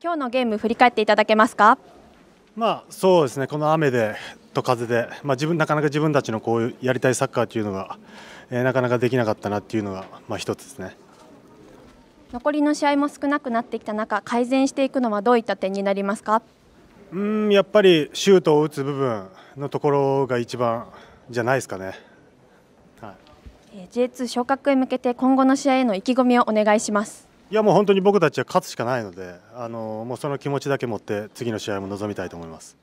今日のゲーム振り返っていただけますか。まあそうですねこの雨でと風で、まあ、自分なかなか自分たちのこういうやりたいサッカーというのが、えー、なかなかできなかったなっていうのが、まあ、一つですね残りの試合も少なくなってきた中改善していくのはどういった点になりますかうんやっぱりシュートを打つ部分のところが一番じゃないですかね、はい、J2 昇格へ向けて今後の試合への意気込みをお願いします。いやもう本当に僕たちは勝つしかないので、あのもうその気持ちだけ持って次の試合も臨みたいと思います。